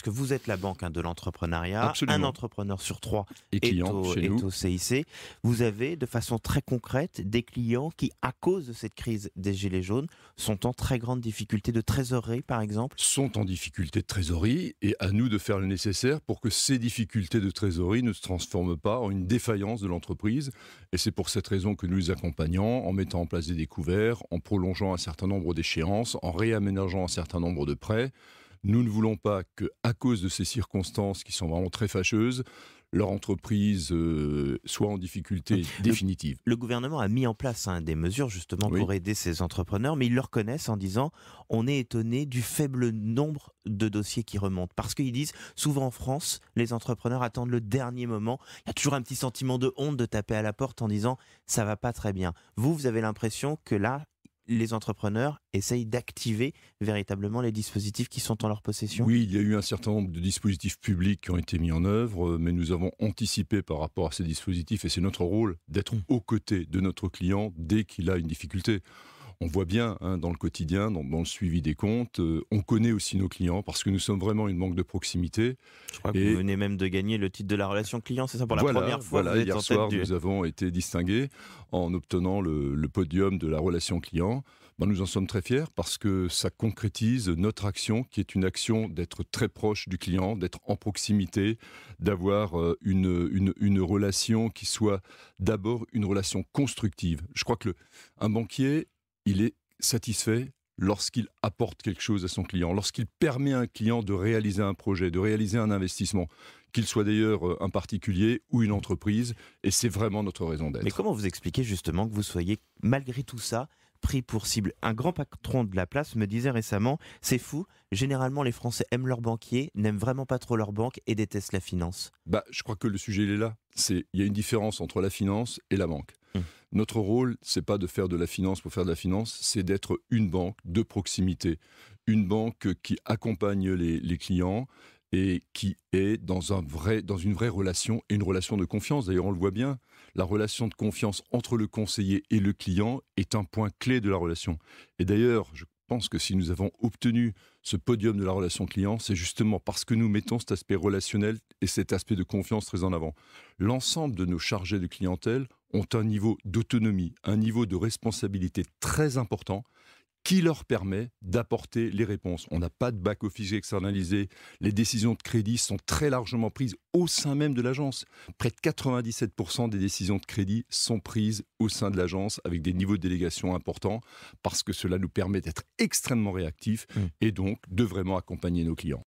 parce que vous êtes la banque hein, de l'entrepreneuriat. Un entrepreneur sur trois et CIC. Vous avez de façon très concrète des clients qui, à cause de cette crise des Gilets jaunes, sont en très grande difficulté de trésorerie, par exemple Sont en difficulté de trésorerie et à nous de faire le nécessaire pour que ces difficultés de trésorerie ne se transforment pas en une défaillance de l'entreprise. Et c'est pour cette raison que nous les accompagnons en mettant en place des découverts, en prolongeant un certain nombre d'échéances, en réaménageant un certain nombre de prêts. Nous ne voulons pas que, à cause de ces circonstances qui sont vraiment très fâcheuses, leur entreprise euh, soit en difficulté définitive. Le, gouvernement a mis en place hein, des mesures justement pour aider ces entrepreneurs, mais ils le reconnaissent en disant on est étonné du faible nombre de dossiers qui remontent. Parce qu'ils disent souvent en France, les entrepreneurs attendent le dernier moment. Il y a toujours un petit sentiment de honte de taper à la porte en disant ça va pas très bien. Vous, vous avez l'impression que là, les entrepreneurs essayent d'activer véritablement les dispositifs qui sont en leur possession Oui, il y a eu un certain nombre de dispositifs publics qui ont été mis en œuvre, euh, mais nous avons anticipé par rapport à ces dispositifs et c'est notre rôle d'être mm. aux côtés de notre client dès qu'il a une difficulté on voit bien hein, dans le quotidien, dans, le suivi des comptes, euh, on connaît aussi nos clients parce que nous sommes vraiment une banque de proximité. Je crois que vous venez même de gagner le titre de la relation client, c'est ça pour la première fois. Voilà, hier soir, nous avons été distingués en obtenant le, podium de la relation client. Ben, nous en sommes très fiers parce que ça concrétise notre action, qui est une action d'être très proche du client, d'être en proximité, d'avoir euh, une, relation qui soit d'abord une relation constructive. Je crois que un banquier il est satisfait lorsqu'il apporte quelque chose à son client, lorsqu'il permet à un client de réaliser un projet, de réaliser un investissement, qu'il soit d'ailleurs euh, un particulier ou une entreprise, et c'est vraiment notre raison d'être. Mais comment vous expliquez justement que vous soyez, malgré tout ça, pris pour cible. Un grand patron de la place me disait récemment, c'est fou, généralement les Français aiment leurs banquiers, n'aiment vraiment pas trop leur banque et détestent la finance. Bah, je crois que le sujet est là. C'est il y a une différence entre la finance et la banque. Hum. Notre rôle, c'est pas de faire de la finance pour faire de la finance, c'est d'être une banque de proximité, une banque qui accompagne les, clients et qui est dans, un vrai, dans une vraie relation et une relation de confiance. D'ailleurs, on le voit bien, la relation de confiance entre le conseiller et le client est un point clé de la relation. Et d'ailleurs, je je pense que si nous avons obtenu ce podium de la relation client, c'est justement parce que nous mettons cet aspect relationnel et cet aspect de confiance très en avant. L'ensemble de nos chargés de clientèle ont un niveau d'autonomie, un niveau de responsabilité très important qui leur permet d'apporter les réponses. On n'a pas de back-office externalisé. Les décisions de crédit sont très largement prises au sein même de l'agence. Près de 97% des décisions de crédit sont prises au sein de l'agence avec des niveaux de délégation importants parce que cela nous permet d'être extrêmement réactifs mmh. et donc de vraiment accompagner nos clients.